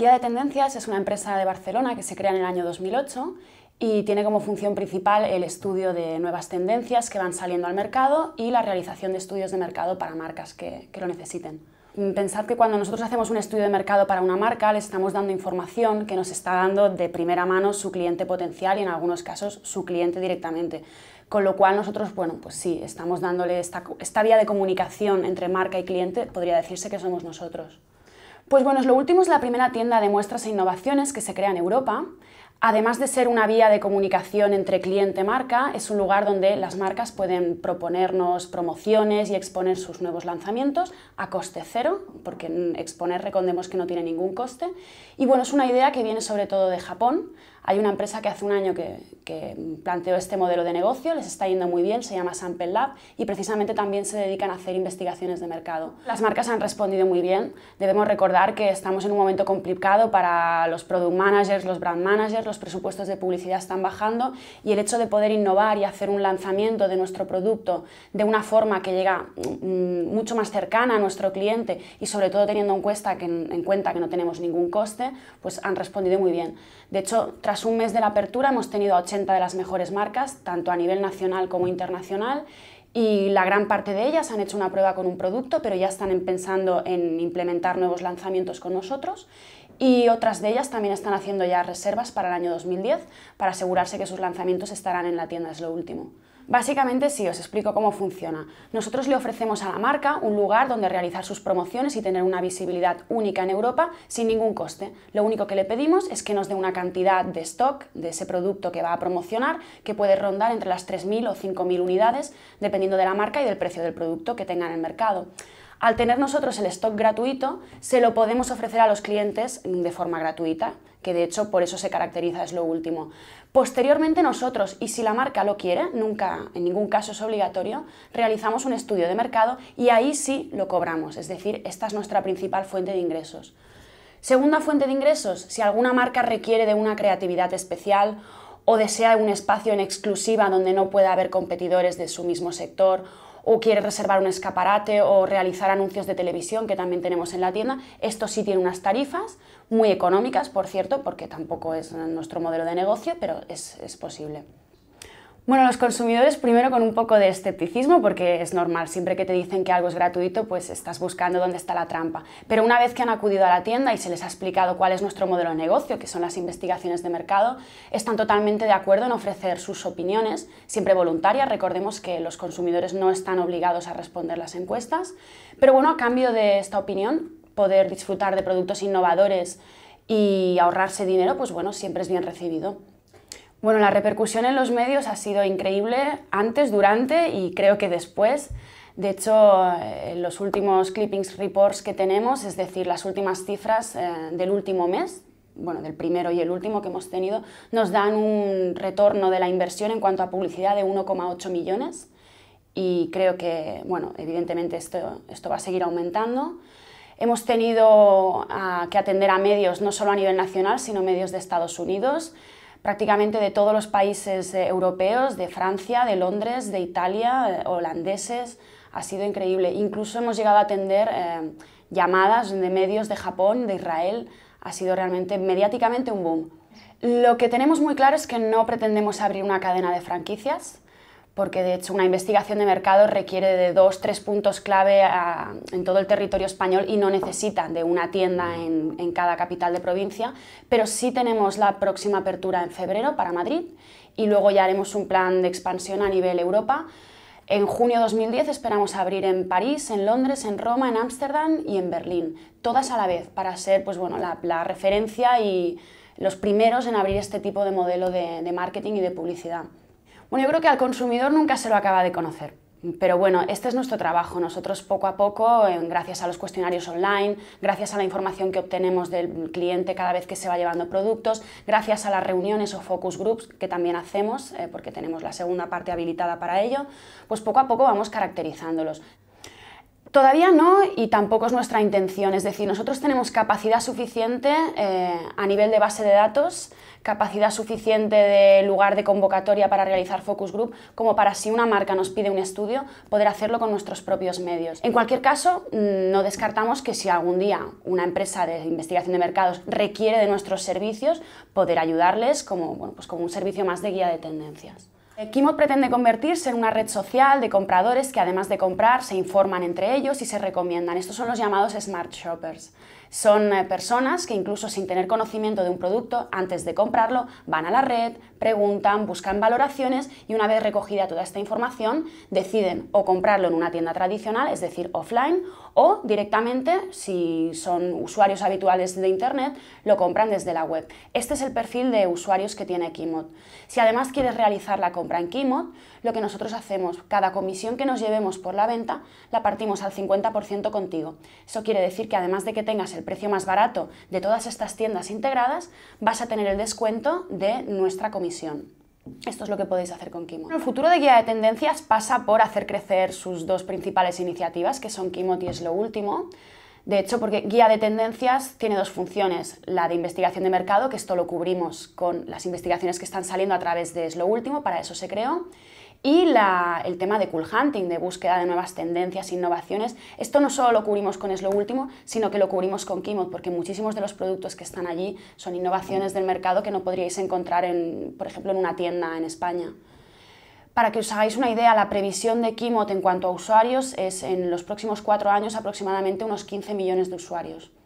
Guía de Tendencias es una empresa de Barcelona que se crea en el año 2008 y tiene como función principal el estudio de nuevas tendencias que van saliendo al mercado y la realización de estudios de mercado para marcas que, lo necesiten. Pensad que cuando nosotros hacemos un estudio de mercado para una marca, le estamos dando información que nos está dando de primera mano su cliente potencial y en algunos casos su cliente directamente. Con lo cual nosotros, bueno, pues sí, estamos dándole esta vía de comunicación entre marca y cliente, podría decirse que somos nosotros. Pues bueno, lo último es la primera tienda de muestras e innovaciones que se crea en Europa. Además de ser una vía de comunicación entre cliente-marca, es un lugar donde las marcas pueden proponernos promociones y exponer sus nuevos lanzamientos a coste cero, porque exponer recondemos que no tiene ningún coste. Y bueno, es una idea que viene sobre todo de Japón, hay una empresa que hace un año que, planteó este modelo de negocio, les está yendo muy bien, se llama Sample Lab y precisamente también se dedican a hacer investigaciones de mercado. Las marcas han respondido muy bien. Debemos recordar que estamos en un momento complicado para los product managers, los brand managers, los presupuestos de publicidad están bajando y el hecho de poder innovar y hacer un lanzamiento de nuestro producto de una forma que llega mm, mucho más cercana a nuestro cliente y sobre todo teniendo en cuenta que, en cuenta que no tenemos ningún coste, pues han respondido muy bien. De hecho, tras un mes de la apertura hemos tenido a 80 de las mejores marcas, tanto a nivel nacional como internacional, y la gran parte de ellas han hecho una prueba con un producto, pero ya están pensando en implementar nuevos lanzamientos con nosotros. Y otras de ellas también están haciendo ya reservas para el año 2010 para asegurarse que sus lanzamientos estarán en la tienda, es lo último. Básicamente sí, os explico cómo funciona. Nosotros le ofrecemos a la marca un lugar donde realizar sus promociones y tener una visibilidad única en Europa sin ningún coste. Lo único que le pedimos es que nos dé una cantidad de stock de ese producto que va a promocionar que puede rondar entre las 3.000 o 5.000 unidades dependiendo de la marca y del precio del producto que tenga en el mercado. Al tener nosotros el stock gratuito, se lo podemos ofrecer a los clientes de forma gratuita, que de hecho por eso se caracteriza, es lo último. Posteriormente nosotros, y si la marca lo quiere, nunca, en ningún caso es obligatorio, realizamos un estudio de mercado y ahí sí lo cobramos, es decir, esta es nuestra principal fuente de ingresos. Segunda fuente de ingresos, si alguna marca requiere de una creatividad especial o desea un espacio en exclusiva donde no pueda haber competidores de su mismo sector o quiere reservar un escaparate o realizar anuncios de televisión que también tenemos en la tienda, esto sí tiene unas tarifas muy económicas, por cierto, porque tampoco es nuestro modelo de negocio, pero es, es posible. Bueno, los consumidores primero con un poco de escepticismo, porque es normal, siempre que te dicen que algo es gratuito, pues estás buscando dónde está la trampa. Pero una vez que han acudido a la tienda y se les ha explicado cuál es nuestro modelo de negocio, que son las investigaciones de mercado, están totalmente de acuerdo en ofrecer sus opiniones, siempre voluntarias, recordemos que los consumidores no están obligados a responder las encuestas, pero bueno, a cambio de esta opinión, poder disfrutar de productos innovadores y ahorrarse dinero, pues bueno, siempre es bien recibido. Bueno, la repercusión en los medios ha sido increíble antes, durante y creo que después. De hecho, eh, los últimos clippings reports que tenemos, es decir, las últimas cifras eh, del último mes, bueno, del primero y el último que hemos tenido, nos dan un retorno de la inversión en cuanto a publicidad de 1,8 millones y creo que, bueno, evidentemente esto, esto va a seguir aumentando. Hemos tenido ah, que atender a medios no solo a nivel nacional, sino medios de Estados Unidos prácticamente de todos los países eh, europeos, de Francia, de Londres, de Italia, eh, holandeses. Ha sido increíble. Incluso hemos llegado a atender eh, llamadas de medios de Japón, de Israel. Ha sido realmente mediáticamente un boom. Lo que tenemos muy claro es que no pretendemos abrir una cadena de franquicias porque de hecho una investigación de mercado requiere de dos, tres puntos clave ah, en todo el territorio español y no necesita de una tienda mm. en, cada capital de provincia, pero sí tenemos la próxima apertura en febrero para Madrid y luego ya haremos un plan de expansión a nivel Europa. En junio de 2010 esperamos abrir en París, en Londres, en Roma, en Ámsterdam y en Berlín, todas a la vez, para ser pues, bueno, la, referencia y los primeros en abrir este tipo de modelo de marketing y de publicidad. Bueno, yo creo que al consumidor nunca se lo acaba de conocer. Pero bueno, este es nuestro trabajo. Nosotros poco a poco, eh, gracias a los cuestionarios online, gracias a la información que obtenemos del cliente cada vez que se va llevando productos, gracias a las reuniones o focus groups que también hacemos, eh, porque tenemos la segunda parte habilitada para ello, pues poco a poco vamos caracterizándolos. Todavía no y tampoco es nuestra intención, es decir, nosotros tenemos capacidad suficiente eh, a nivel de base de datos, capacidad suficiente de lugar de convocatoria para realizar focus group, como para si una marca nos pide un estudio, poder hacerlo con nuestros propios medios. En cualquier caso, mm, no descartamos que si algún día una empresa de investigación de mercados requiere de nuestros servicios, poder ayudarles como, pues como un servicio más de guía de tendencias. Eh, Kimo pretende convertirse en una red social de compradores que además de comprar se informan entre ellos y se recomiendan. Estos son los llamados smart shoppers. Son eh, personas que incluso sin tener conocimiento de un producto, antes de comprarlo, van a la red, preguntan, buscan valoraciones y una vez recogida toda esta información, deciden o comprarlo en una tienda tradicional, es decir, offline, o directamente, si son usuarios habituales de Internet, lo compran desde la web. Este es el perfil de usuarios que tiene Keymod. Si además quieres realizar la compra en Keymod, lo que nosotros hacemos, cada comisión que nos llevemos por la venta, la partimos al 50% contigo. Eso quiere decir que además de que tengas el el precio más barato de todas estas tiendas integradas, vas a tener el descuento de nuestra comisión. Esto es lo que podéis hacer con Kimo. El futuro de Guía de Tendencias pasa por hacer crecer sus dos principales iniciativas, que son Kimo y es lo último. De hecho, porque Guía de Tendencias tiene dos funciones. La de investigación de mercado, que esto lo cubrimos con las investigaciones que están saliendo a través de Es lo último, para eso se creó. Y el tema de cool hunting, de búsqueda de nuevas tendencias, innovaciones, esto no solo lo cubrimos con Es Último, sino que lo cubrimos con Keymod, porque muchísimos de los productos que están allí son innovaciones del mercado que no podríais encontrar, por ejemplo, en una tienda en España. Para que os hagáis una idea, la previsión de Keymod en cuanto a usuarios es en los próximos cuatro años aproximadamente unos 15 millones de usuarios.